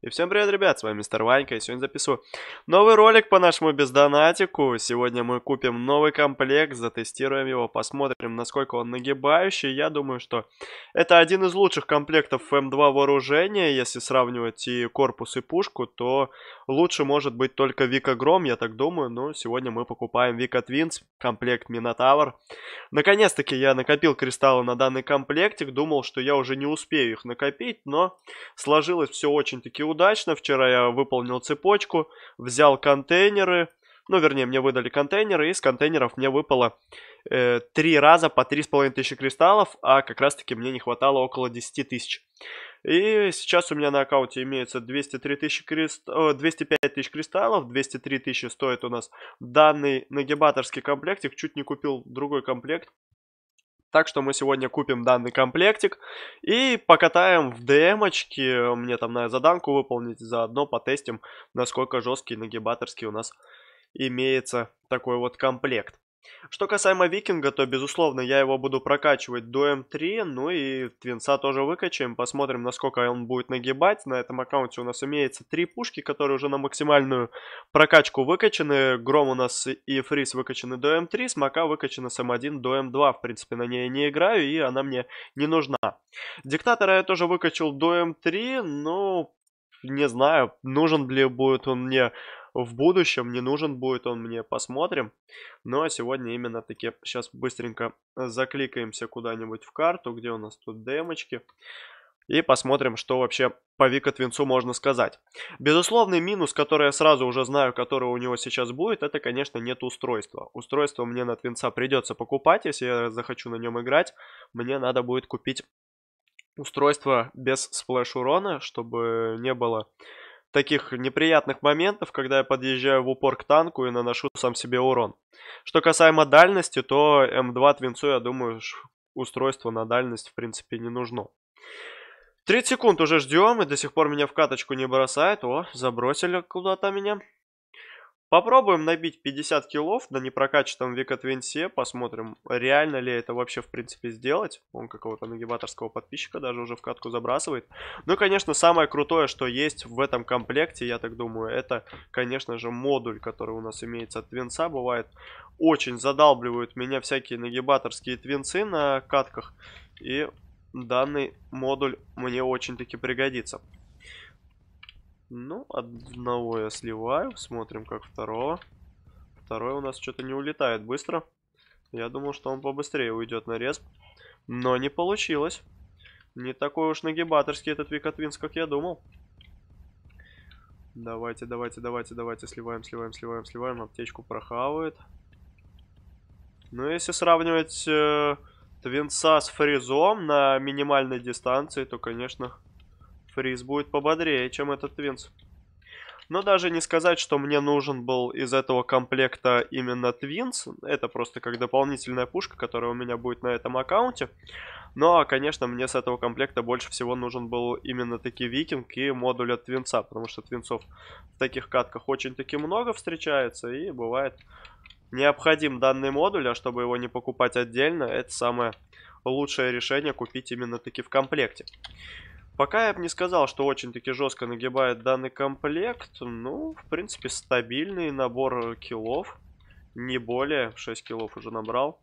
И всем привет, ребят, с вами Мистер Ванька, и сегодня записываю новый ролик по нашему бездонатику. Сегодня мы купим новый комплект, затестируем его, посмотрим, насколько он нагибающий. Я думаю, что это один из лучших комплектов М2 эм вооружения. Если сравнивать и корпус, и пушку, то лучше может быть только Вика Гром, я так думаю. Но ну, сегодня мы покупаем Вика Твинс, комплект Минотавр. Наконец-таки я накопил кристаллы на данный комплектик. Думал, что я уже не успею их накопить, но сложилось все очень-таки удачно. Вчера я выполнил цепочку, взял контейнеры, ну, вернее, мне выдали контейнеры, и из контейнеров мне выпало э, три раза по 3,5 тысячи кристаллов, а как раз-таки мне не хватало около 10 тысяч. И сейчас у меня на аккаунте имеется 203 тысячи крист... 205 тысяч кристаллов, 203 тысячи стоит у нас данный нагибаторский комплектик. Чуть не купил другой комплект, так что мы сегодня купим данный комплектик и покатаем в дм Мне там надо заданку выполнить, заодно потестим, насколько жесткий нагибаторский у нас имеется такой вот комплект. Что касаемо Викинга, то, безусловно, я его буду прокачивать до М3, ну и Твинса тоже выкачаем, посмотрим, насколько он будет нагибать. На этом аккаунте у нас имеется три пушки, которые уже на максимальную прокачку выкачены. Гром у нас и Фриз выкачаны до М3, Смока выкачана с М1 до М2. В принципе, на ней не играю, и она мне не нужна. Диктатора я тоже выкачал до М3, ну Не знаю, нужен ли будет он мне в будущем не нужен будет он мне, посмотрим. Но ну, а сегодня именно таки сейчас быстренько э, закликаемся куда-нибудь в карту, где у нас тут демочки. И посмотрим, что вообще по Вика Твинцу можно сказать. Безусловный минус, который я сразу уже знаю, который у него сейчас будет, это, конечно, нет устройства. Устройство мне на Твинца придется покупать, если я захочу на нем играть. Мне надо будет купить устройство без сплэш урона, чтобы не было таких неприятных моментов, когда я подъезжаю в упор к танку и наношу сам себе урон. Что касаемо дальности, то М2 Твинцу, я думаю, устройство на дальность в принципе не нужно. 30 секунд уже ждем, и до сих пор меня в каточку не бросает. О, забросили куда-то меня. Попробуем набить 50 килов на непрокачанном Викотвинсе, посмотрим, реально ли это вообще в принципе сделать. Он какого-то нагибаторского подписчика даже уже в катку забрасывает. Ну и, конечно, самое крутое, что есть в этом комплекте, я так думаю, это, конечно же, модуль, который у нас имеется от Твинса. Бывает, очень задалбливают меня всякие нагибаторские Твинсы на катках, и данный модуль мне очень-таки пригодится. Ну, одного я сливаю. Смотрим, как второго. Второй у нас что-то не улетает быстро. Я думал, что он побыстрее уйдет на рез. Но не получилось. Не такой уж нагибаторский этот Викатвинс, как я думал. Давайте, давайте, давайте, давайте. Сливаем, сливаем, сливаем, сливаем. Аптечку прохавает. Ну, если сравнивать э, Твинса с Фризом на минимальной дистанции, то, конечно, приз будет пободрее, чем этот Твинс. Но даже не сказать, что мне нужен был из этого комплекта именно Твинс. Это просто как дополнительная пушка, которая у меня будет на этом аккаунте. Но, ну, а, конечно, мне с этого комплекта больше всего нужен был именно таки Викинг и модуль от Твинца. Потому что Твинцов в таких катках очень-таки много встречается и бывает необходим данный модуль. А чтобы его не покупать отдельно, это самое лучшее решение купить именно таки в комплекте. Пока я бы не сказал, что очень-таки жестко нагибает данный комплект. Ну, в принципе, стабильный набор киллов. Не более. 6 киллов уже набрал.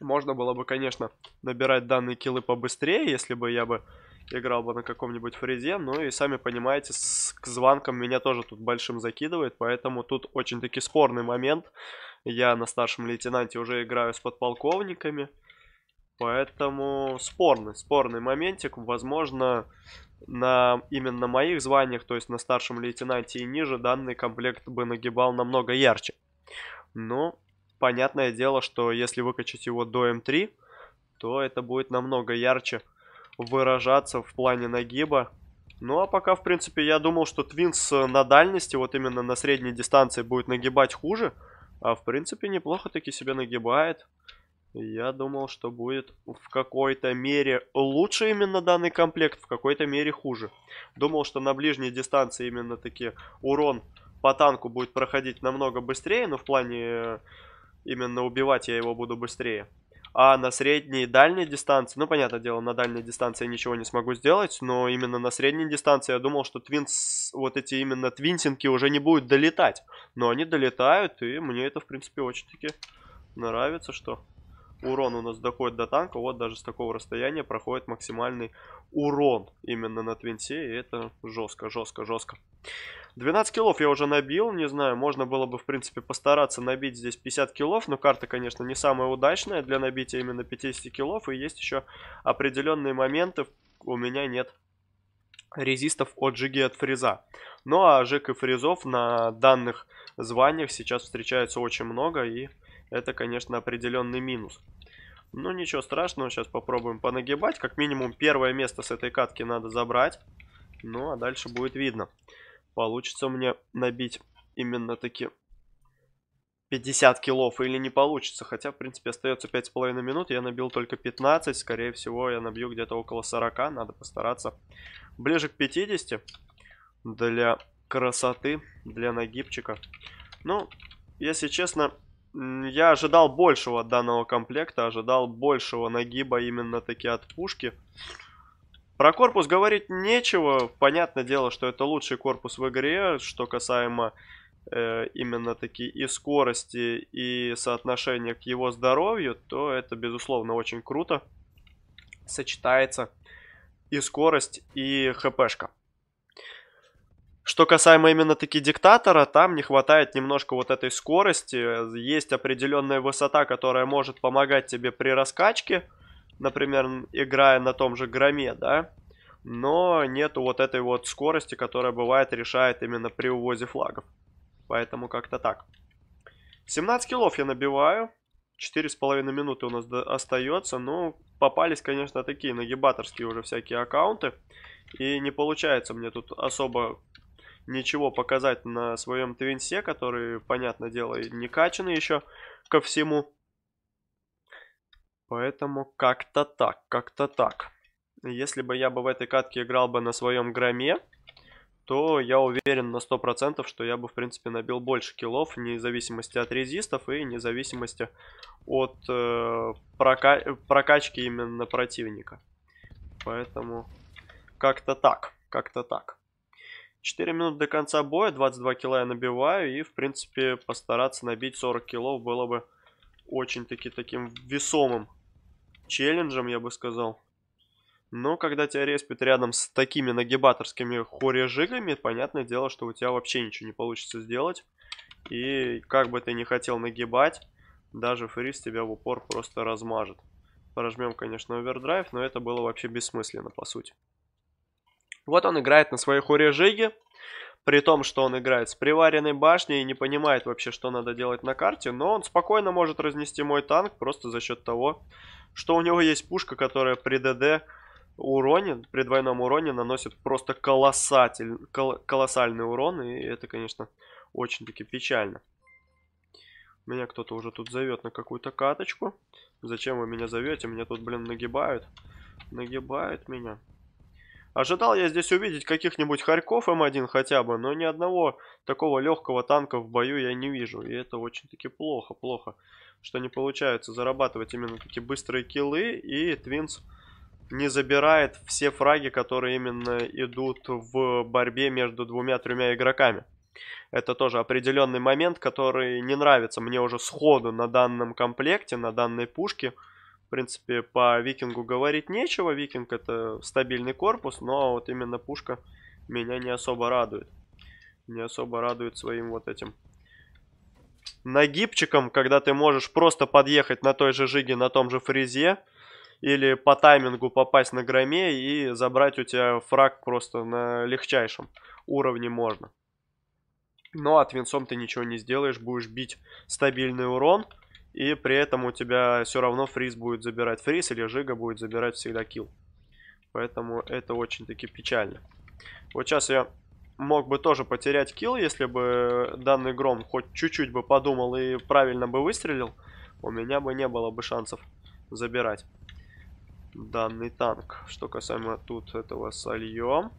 Можно было бы, конечно, набирать данные киллы побыстрее, если бы я бы играл бы на каком-нибудь фрезе. Ну и сами понимаете, с, к званкам меня тоже тут большим закидывает, поэтому тут очень-таки спорный момент. Я на старшем лейтенанте уже играю с подполковниками. Поэтому спорный, спорный моментик. Возможно, на именно моих званиях, то есть на старшем лейтенанте и ниже, данный комплект бы нагибал намного ярче. Но ну, понятное дело, что если выкачать его до М3, то это будет намного ярче выражаться в плане нагиба. Ну а пока, в принципе, я думал, что Твинс э, на дальности, вот именно на средней дистанции, будет нагибать хуже. А в принципе, неплохо таки себе нагибает. Я думал, что будет в какой-то мере лучше именно данный комплект, в какой-то мере хуже. Думал, что на ближней дистанции именно таки урон по танку будет проходить намного быстрее, но ну, в плане э, именно убивать я его буду быстрее. А на средней и дальней дистанции, ну, понятное дело, на дальней дистанции я ничего не смогу сделать, но именно на средней дистанции я думал, что твинс, вот эти именно твинсинки уже не будут долетать. Но они долетают, и мне это, в принципе, очень-таки нравится, что урон у нас доходит до танка. Вот даже с такого расстояния проходит максимальный урон именно на твинсе. И это жестко, жестко, жестко. 12 киллов я уже набил, не знаю, можно было бы, в принципе, постараться набить здесь 50 киллов, но карта, конечно, не самая удачная для набития именно 50 киллов, и есть еще определенные моменты, у меня нет резистов от жиги от Фриза, Ну а жиг и фризов на данных званиях сейчас встречается очень много, и это, конечно, определенный минус. Но ничего страшного, сейчас попробуем понагибать. Как минимум первое место с этой катки надо забрать. Ну, а дальше будет видно. Получится мне набить именно таки 50 килов или не получится. Хотя, в принципе, остается 5,5 минут. Я набил только 15. Скорее всего, я набью где-то около 40. Надо постараться ближе к 50. Для красоты, для нагибчика. Ну, если честно, я ожидал большего данного комплекта, ожидал большего нагиба именно таки от пушки. Про корпус говорить нечего, понятное дело, что это лучший корпус в игре, что касаемо э, именно таки и скорости, и соотношения к его здоровью, то это безусловно очень круто сочетается и скорость, и хпшка. Что касаемо именно таки диктатора, там не хватает немножко вот этой скорости. Есть определенная высота, которая может помогать тебе при раскачке, например, играя на том же громе, да. Но нету вот этой вот скорости, которая бывает решает именно при увозе флагов. Поэтому как-то так. 17 килов я набиваю. 4,5 минуты у нас остается. Ну, попались, конечно, такие нагибаторские уже всякие аккаунты. И не получается мне тут особо ничего показать на своем твинсе, который, понятное дело, не качан еще ко всему. Поэтому как-то так, как-то так. Если бы я бы в этой катке играл бы на своем громе, то я уверен на 100%, что я бы, в принципе, набил больше киллов, вне зависимости от резистов и вне зависимости от э, прока прокачки именно противника. Поэтому как-то так, как-то так. 4 минуты до конца боя, 22 кило я набиваю, и, в принципе, постараться набить 40 килов было бы очень-таки таким весомым челленджем, я бы сказал. Но когда тебя респит рядом с такими нагибаторскими хорежигами, понятное дело, что у тебя вообще ничего не получится сделать. И как бы ты ни хотел нагибать, даже фриз тебя в упор просто размажет. Прожмем, конечно, овердрайв, но это было вообще бессмысленно, по сути. Вот он играет на своей хуре Жиги, при том, что он играет с приваренной башней и не понимает вообще, что надо делать на карте, но он спокойно может разнести мой танк просто за счет того, что у него есть пушка, которая при ДД уроне, при двойном уроне наносит просто колоссатель, кол, колоссальный урон, и это, конечно, очень-таки печально. Меня кто-то уже тут зовет на какую-то каточку. Зачем вы меня зовете? Меня тут, блин, нагибают. Нагибают меня. Ожидал я здесь увидеть каких-нибудь Харьков М1 хотя бы, но ни одного такого легкого танка в бою я не вижу. И это очень-таки плохо, плохо, что не получается зарабатывать именно такие быстрые киллы. И Твинс не забирает все фраги, которые именно идут в борьбе между двумя-тремя игроками. Это тоже определенный момент, который не нравится мне уже сходу на данном комплекте, на данной пушке. В принципе, по викингу говорить нечего. Викинг это стабильный корпус, но вот именно пушка меня не особо радует. Не особо радует своим вот этим нагибчиком, когда ты можешь просто подъехать на той же жиге, на том же фрезе, или по таймингу попасть на громе и забрать у тебя фраг просто на легчайшем уровне можно. Но ну, от а винцом ты ничего не сделаешь, будешь бить стабильный урон – и при этом у тебя все равно фриз будет забирать фриз, или жига будет забирать всегда килл. Поэтому это очень-таки печально. Вот сейчас я мог бы тоже потерять килл, если бы данный гром хоть чуть-чуть бы подумал и правильно бы выстрелил. У меня бы не было бы шансов забирать данный танк. Что касаемо тут этого сольем.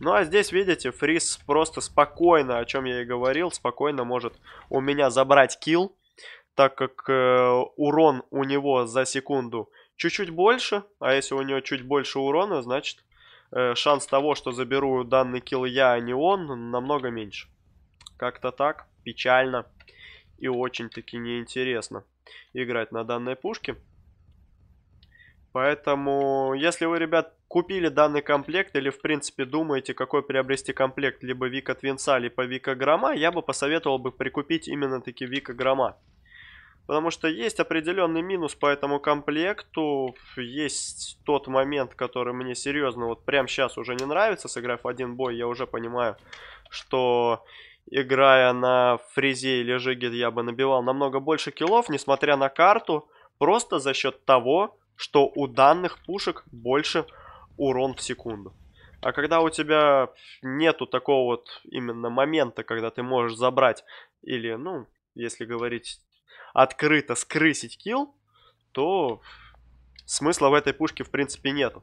Ну а здесь, видите, Фриз просто спокойно, о чем я и говорил, спокойно может у меня забрать килл так как э, урон у него за секунду чуть-чуть больше, а если у него чуть больше урона, значит э, шанс того, что заберу данный килл я, а не он, намного меньше. Как-то так, печально и очень-таки неинтересно играть на данной пушке. Поэтому, если вы, ребят, купили данный комплект или, в принципе, думаете, какой приобрести комплект, либо Вика Твинса, либо Вика Грома, я бы посоветовал бы прикупить именно таки Вика Грома. Потому что есть определенный минус по этому комплекту. Есть тот момент, который мне серьезно вот прямо сейчас уже не нравится. Сыграв один бой, я уже понимаю, что играя на фрезе или жиге, я бы набивал намного больше киллов, несмотря на карту. Просто за счет того, что у данных пушек больше урон в секунду. А когда у тебя нету такого вот именно момента, когда ты можешь забрать или, ну, если говорить открыто скрысить килл, то смысла в этой пушке в принципе нету.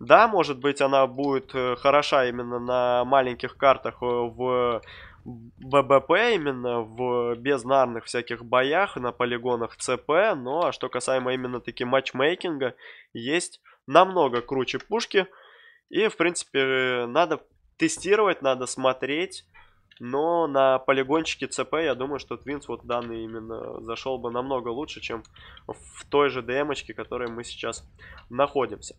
Да, может быть, она будет э, хороша именно на маленьких картах э, в ББП, именно в безнарных всяких боях, на полигонах ЦП, но ну, а что касаемо именно таки матчмейкинга, есть намного круче пушки, и, в принципе, э, надо тестировать, надо смотреть, но на полигончике ЦП я думаю, что Твинс вот данный именно зашел бы намного лучше, чем в той же ДМочке, в которой мы сейчас находимся.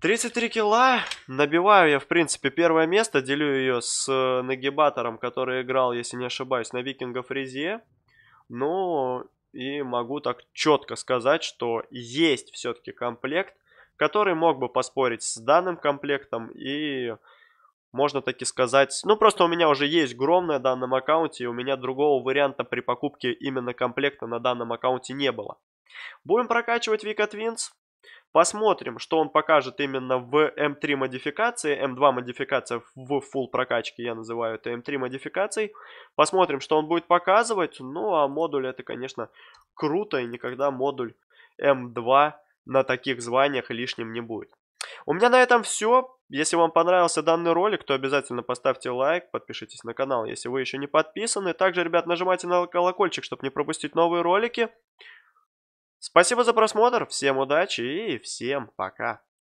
33 килла, набиваю я, в принципе, первое место, делю ее с э, нагибатором, который играл, если не ошибаюсь, на Викинга Фризе. Ну, и могу так четко сказать, что есть все-таки комплект, который мог бы поспорить с данным комплектом и можно таки сказать. Ну, просто у меня уже есть гром на данном аккаунте, и у меня другого варианта при покупке именно комплекта на данном аккаунте не было. Будем прокачивать Вика Твинс. Посмотрим, что он покажет именно в М3 эм модификации, М2 эм модификация в full прокачке, я называю это М3 эм модификацией. Посмотрим, что он будет показывать. Ну, а модуль это, конечно, круто, и никогда модуль М2 на таких званиях лишним не будет. У меня на этом все. Если вам понравился данный ролик, то обязательно поставьте лайк, подпишитесь на канал, если вы еще не подписаны. Также, ребят, нажимайте на колокольчик, чтобы не пропустить новые ролики. Спасибо за просмотр, всем удачи и всем пока.